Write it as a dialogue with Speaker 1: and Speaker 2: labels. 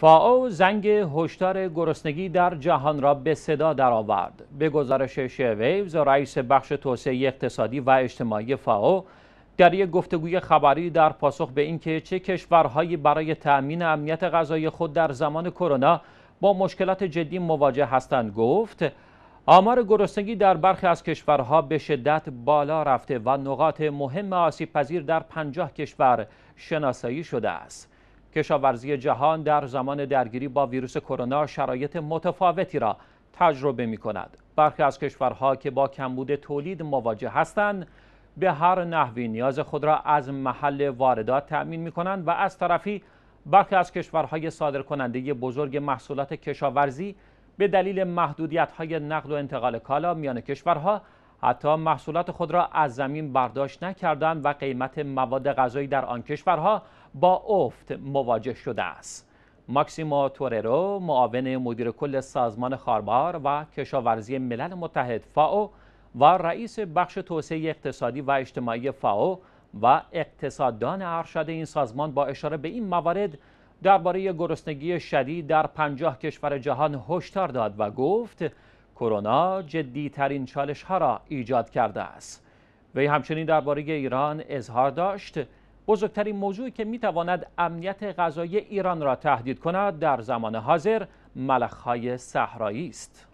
Speaker 1: فاو زنگ هشدار گرسنگی در جهان را به صدا درآورد. به گزارش شویوز رئیس بخش توسعه اقتصادی و اجتماعی فاو در یک گفتگوی خبری در پاسخ به اینکه چه کشورهایی برای تأمین امنیت غذای خود در زمان کرونا با مشکلات جدی مواجه هستند گفت آمار گرسنگی در برخی از کشورها به شدت بالا رفته و نقاط مهم آسیب پذیر در پنجاه کشور شناسایی شده است. کشاورزی جهان در زمان درگیری با ویروس کرونا شرایط متفاوتی را تجربه می کند. برخی از کشورها که با کمبود تولید مواجه هستند به هر نحوی نیاز خود را از محل واردات تأمین می کنند و از طرفی برخی از کشورهای صادرکننده بزرگ محصولات کشاورزی به دلیل محدودیت های نقل و انتقال کالا میان کشورها حتی محصولات خود را از زمین برداشت نکردند و قیمت مواد غذایی در آن کشورها با افت مواجه شده است ماکسیمو توررو معاون مدیر کل سازمان خاربار و کشاورزی ملل متحد فاو و رئیس بخش توسعه اقتصادی و اجتماعی فاو و اقتصاددان ارشد این سازمان با اشاره به این موارد درباره گرسنگی شدید در پنجاه کشور جهان هشدار داد و گفت کرونا ترین چالش ها را ایجاد کرده است وی همچنین درباره ایران اظهار داشت بزرگترین موضوعی که میتواند امنیت غذایی ایران را تهدید کند در زمان حاضر ملخهای صحرایی است